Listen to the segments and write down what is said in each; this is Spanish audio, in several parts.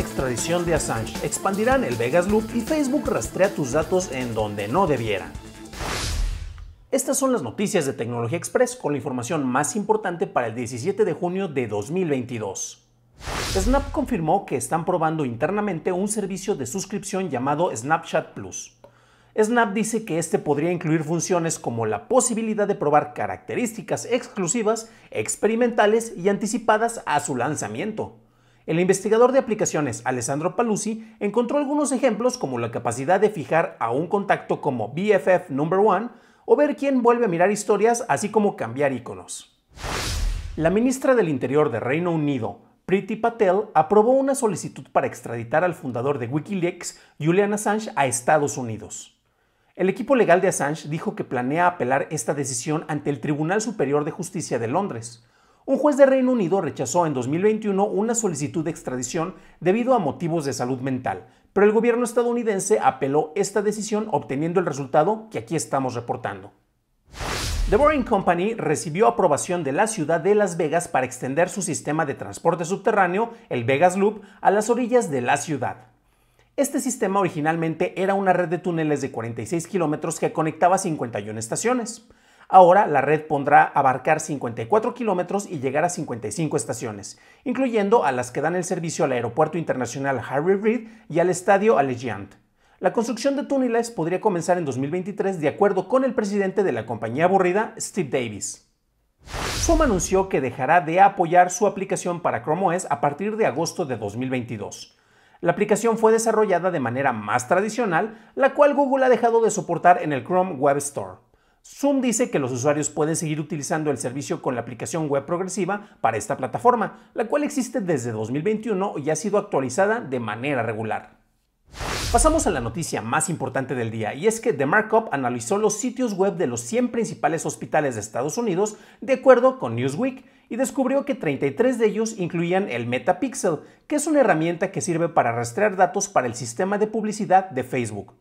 extradición de Assange, expandirán el Vegas Loop y Facebook rastrea tus datos en donde no debieran. Estas son las noticias de Tecnología Express con la información más importante para el 17 de junio de 2022. Snap confirmó que están probando internamente un servicio de suscripción llamado Snapchat Plus. Snap dice que este podría incluir funciones como la posibilidad de probar características exclusivas, experimentales y anticipadas a su lanzamiento. El investigador de aplicaciones Alessandro Paluzzi encontró algunos ejemplos como la capacidad de fijar a un contacto como BFF number 1 o ver quién vuelve a mirar historias, así como cambiar iconos. La ministra del Interior de Reino Unido, Priti Patel, aprobó una solicitud para extraditar al fundador de Wikileaks, Julian Assange, a Estados Unidos. El equipo legal de Assange dijo que planea apelar esta decisión ante el Tribunal Superior de Justicia de Londres. Un juez de Reino Unido rechazó en 2021 una solicitud de extradición debido a motivos de salud mental, pero el gobierno estadounidense apeló esta decisión obteniendo el resultado que aquí estamos reportando. The Boring Company recibió aprobación de la ciudad de Las Vegas para extender su sistema de transporte subterráneo, el Vegas Loop, a las orillas de la ciudad. Este sistema originalmente era una red de túneles de 46 kilómetros que conectaba 51 estaciones. Ahora la red pondrá abarcar 54 kilómetros y llegar a 55 estaciones, incluyendo a las que dan el servicio al Aeropuerto Internacional Harry Reid y al Estadio Allegiant. La construcción de túneles podría comenzar en 2023 de acuerdo con el presidente de la compañía aburrida, Steve Davis. Zoom anunció que dejará de apoyar su aplicación para Chrome OS a partir de agosto de 2022. La aplicación fue desarrollada de manera más tradicional, la cual Google ha dejado de soportar en el Chrome Web Store. Zoom dice que los usuarios pueden seguir utilizando el servicio con la aplicación web progresiva para esta plataforma, la cual existe desde 2021 y ha sido actualizada de manera regular. Pasamos a la noticia más importante del día y es que The Markup analizó los sitios web de los 100 principales hospitales de Estados Unidos de acuerdo con Newsweek y descubrió que 33 de ellos incluían el Metapixel, que es una herramienta que sirve para rastrear datos para el sistema de publicidad de Facebook.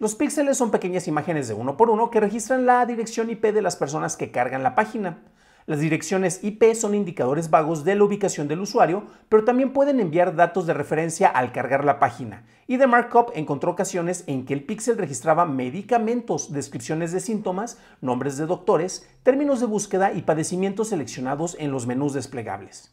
Los píxeles son pequeñas imágenes de uno por uno que registran la dirección IP de las personas que cargan la página. Las direcciones IP son indicadores vagos de la ubicación del usuario, pero también pueden enviar datos de referencia al cargar la página. Y The Markup encontró ocasiones en que el píxel registraba medicamentos, descripciones de síntomas, nombres de doctores, términos de búsqueda y padecimientos seleccionados en los menús desplegables.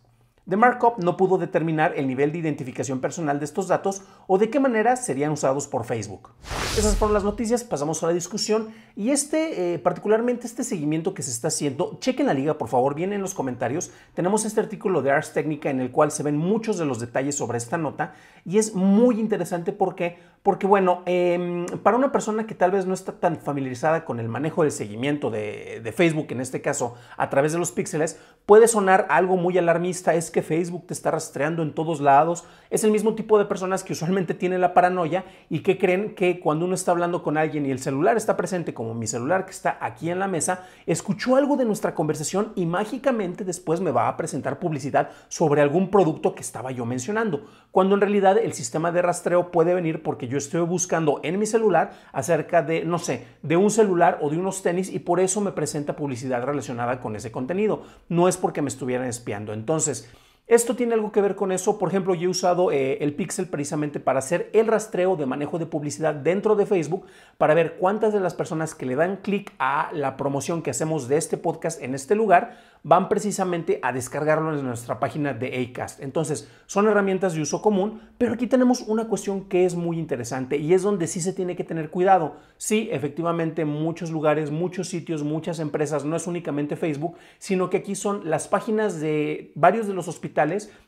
The Markup no pudo determinar el nivel de identificación personal de estos datos o de qué manera serían usados por Facebook. Esas fueron las noticias, pasamos a la discusión y este, eh, particularmente este seguimiento que se está haciendo, chequen la liga por favor, viene en los comentarios. Tenemos este artículo de Ars Technica en el cual se ven muchos de los detalles sobre esta nota y es muy interesante porque, porque bueno, em, para una persona que tal vez no está tan familiarizada con el manejo del seguimiento de Facebook, en este caso a través de los píxeles, Puede sonar algo muy alarmista, es que Facebook te está rastreando en todos lados. Es el mismo tipo de personas que usualmente tienen la paranoia y que creen que cuando uno está hablando con alguien y el celular está presente, como mi celular que está aquí en la mesa, escuchó algo de nuestra conversación y mágicamente después me va a presentar publicidad sobre algún producto que estaba yo mencionando, cuando en realidad el sistema de rastreo puede venir porque yo estoy buscando en mi celular acerca de, no sé, de un celular o de unos tenis y por eso me presenta publicidad relacionada con ese contenido. No es porque me estuvieran espiando. Entonces, esto tiene algo que ver con eso. Por ejemplo, yo he usado eh, el Pixel precisamente para hacer el rastreo de manejo de publicidad dentro de Facebook para ver cuántas de las personas que le dan clic a la promoción que hacemos de este podcast en este lugar van precisamente a descargarlo en nuestra página de Acast. Entonces, son herramientas de uso común, pero aquí tenemos una cuestión que es muy interesante y es donde sí se tiene que tener cuidado. Sí, efectivamente, muchos lugares, muchos sitios, muchas empresas, no es únicamente Facebook, sino que aquí son las páginas de varios de los hospitales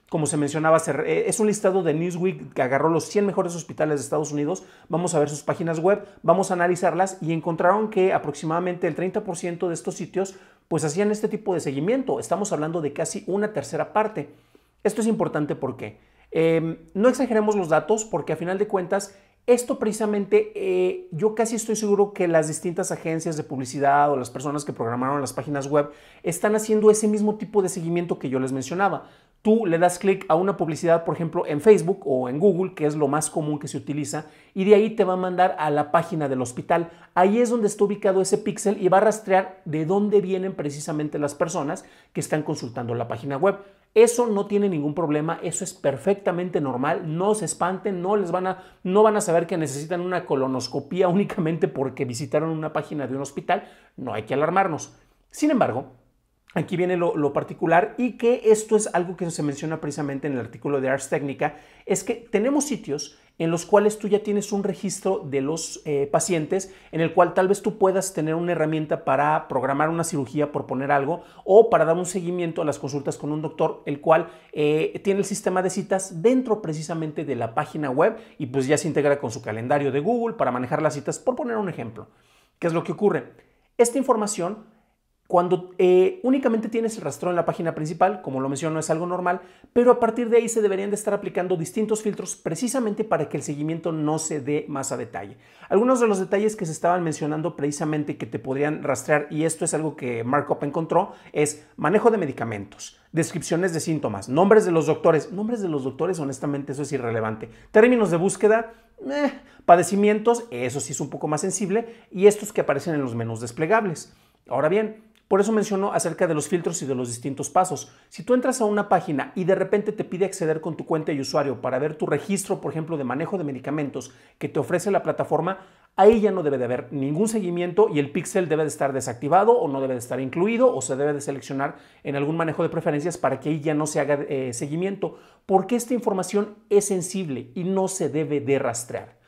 como se mencionaba, eh, es un listado de Newsweek que agarró los 100 mejores hospitales de Estados Unidos. Vamos a ver sus páginas web, vamos a analizarlas y encontraron que aproximadamente el 30% de estos sitios pues hacían este tipo de seguimiento. Estamos hablando de casi una tercera parte. Esto es importante porque em, no exageremos los datos porque a final de cuentas esto precisamente, eh, yo casi estoy seguro que las distintas agencias de publicidad o las personas que programaron las páginas web están haciendo ese mismo tipo de seguimiento que yo les mencionaba. Tú le das clic a una publicidad, por ejemplo, en Facebook o en Google, que es lo más común que se utiliza, y de ahí te va a mandar a la página del hospital. Ahí es donde está ubicado ese píxel y va a rastrear de dónde vienen precisamente las personas que están consultando la página web. Eso no tiene ningún problema, eso es perfectamente normal, no se espanten, no les van a no van a saber que necesitan una colonoscopía únicamente porque visitaron una página de un hospital, no hay que alarmarnos. Sin embargo, aquí viene lo, particular y que esto es algo que se menciona precisamente en el artículo de Ars Técnica. es que tenemos sitios en los cuales tú ya tienes un registro de los eh, pacientes, en el cual tal vez tú puedas tener una herramienta para programar una cirugía, por poner algo, o para dar un seguimiento a las consultas con un doctor, el cual eh, tiene el sistema de citas dentro precisamente de la página web y pues ya se integra con su calendario de Google para manejar las citas, por poner un ejemplo. ¿Qué es lo que ocurre? Esta información cuando eh, únicamente tienes el rastro en la página principal, como lo menciono, es algo normal, pero a partir de ahí se deberían de estar aplicando distintos filtros precisamente para que el seguimiento no se dé más a detalle. Algunos de los detalles que se estaban mencionando precisamente que te podrían rastrear, y esto es algo que Markup encontró, es manejo de medicamentos, descripciones de síntomas, nombres de los doctores. Nombres de los doctores, honestamente, eso es irrelevante. Términos de búsqueda, eh, padecimientos, eso sí es un poco más sensible, y estos que aparecen en los menús desplegables. Ahora bien, por eso menciono acerca de los filtros y de los distintos pasos. Si tú entras a una página y de repente te pide acceder con tu cuenta y usuario para ver tu registro, por ejemplo, de manejo de medicamentos que te ofrece la plataforma, ahí ya no debe de haber ningún seguimiento y el pixel debe de estar desactivado o no debe de estar incluido o se debe de seleccionar en algún manejo de preferencias para que ahí ya no se haga eh, seguimiento, porque esta información es sensible y no se debe de rastrear.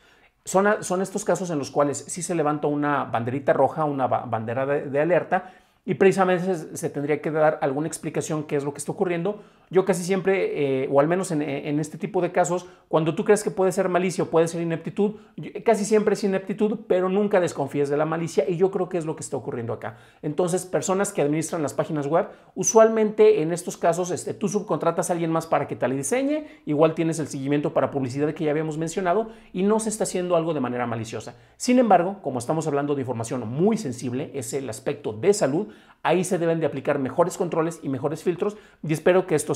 Son, son estos casos en los cuales sí se levanta una banderita roja, una bandera de alerta, y precisamente se, tendría que dar alguna explicación qué es lo que está ocurriendo, yo casi siempre, eh, o al menos eh, en, este tipo de casos, cuando tú crees que puede ser malicia o puede ser ineptitud, eh, casi siempre es ineptitud, pero nunca desconfíes de la malicia y yo creo que es lo que está ocurriendo acá. Entonces, personas que administran las páginas web, usualmente en estos casos este, tú subcontratas a alguien más para que te la diseñe, igual tienes el seguimiento para publicidad que ya habíamos mencionado y no se está haciendo algo de manera maliciosa. Sin embargo, como estamos hablando de información muy sensible, es el aspecto de salud, ahí se deben de aplicar mejores controles y mejores filtros y espero que esto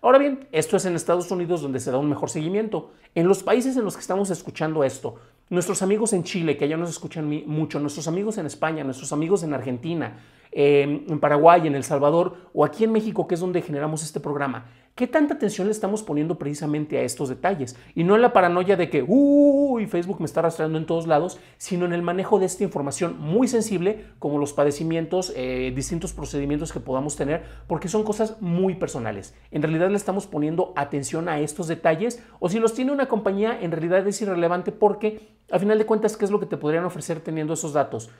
Ahora bien, esto es en Estados Unidos donde se da un mejor seguimiento. En los países en los que estamos escuchando esto, nuestros amigos en Chile, que ya nos escuchan mucho, nuestros amigos en España, nuestros amigos en Argentina, Em, en Paraguay, en El Salvador o aquí en México, que es donde generamos este programa. ¿Qué tanta atención le estamos poniendo precisamente a estos detalles? Y no en la paranoia de que, Facebook me está rastreando en todos lados, sino en el manejo de esta información muy sensible, como los padecimientos, eh, distintos procedimientos que podamos tener, porque son cosas muy personales. ¿En realidad le estamos poniendo atención a estos detalles? O si los tiene una compañía, en realidad es irrelevante porque, al final de cuentas, ¿qué es lo que te podrían ofrecer teniendo esos datos?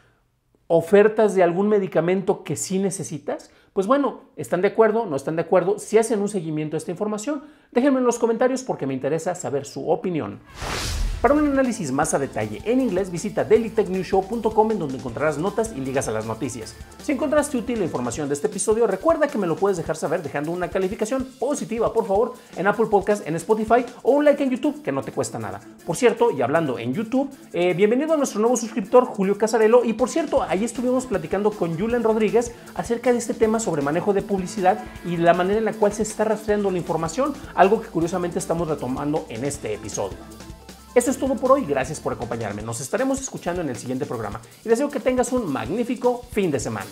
ofertas de algún medicamento que sí necesitas? Pues bueno, están de acuerdo, no están de acuerdo, si hacen un seguimiento a esta información, Déjenme en los comentarios porque me interesa saber su opinión. Para un análisis más a detalle en inglés, visita dailytechnewshow.com en donde encontrarás notas y ligas a las noticias. Si encontraste útil la información de este episodio, recuerda que me lo puedes dejar saber dejando una calificación positiva, por favor, en Apple Podcast, en Spotify o un like en YouTube, que no te cuesta nada. Por cierto, y hablando en YouTube, eh, bienvenido a nuestro nuevo suscriptor, Julio Casarelo. Y por cierto, ahí estuvimos platicando con Julen Rodríguez acerca de este tema sobre manejo de publicidad y la manera en la cual se está rastreando la información algo que curiosamente estamos retomando en este episodio. Eso es todo por hoy, gracias por acompañarme, nos estaremos escuchando en el siguiente programa y deseo que tengas un magnífico fin de semana.